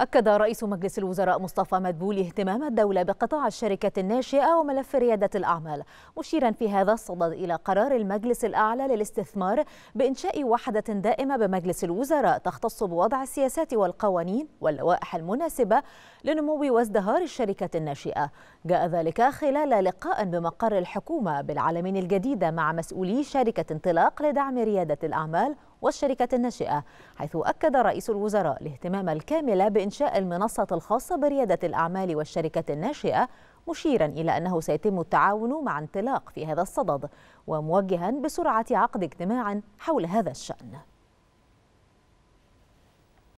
أكد رئيس مجلس الوزراء مصطفى مدبولي اهتمام الدولة بقطاع الشركة الناشئة وملف ريادة الأعمال مشيرا في هذا الصدد إلى قرار المجلس الأعلى للاستثمار بإنشاء وحدة دائمة بمجلس الوزراء تختص بوضع السياسات والقوانين واللوائح المناسبة لنمو وازدهار الشركة الناشئة جاء ذلك خلال لقاء بمقر الحكومة بالعالمين الجديدة مع مسؤولي شركة انطلاق لدعم ريادة الأعمال والشركة الناشئة حيث أكد رئيس الوزراء الاهتمام الكامل بإنشاء المنصة الخاصة بريادة الأعمال والشركة الناشئة مشيرا إلى أنه سيتم التعاون مع انطلاق في هذا الصدد وموجها بسرعة عقد اجتماع حول هذا الشأن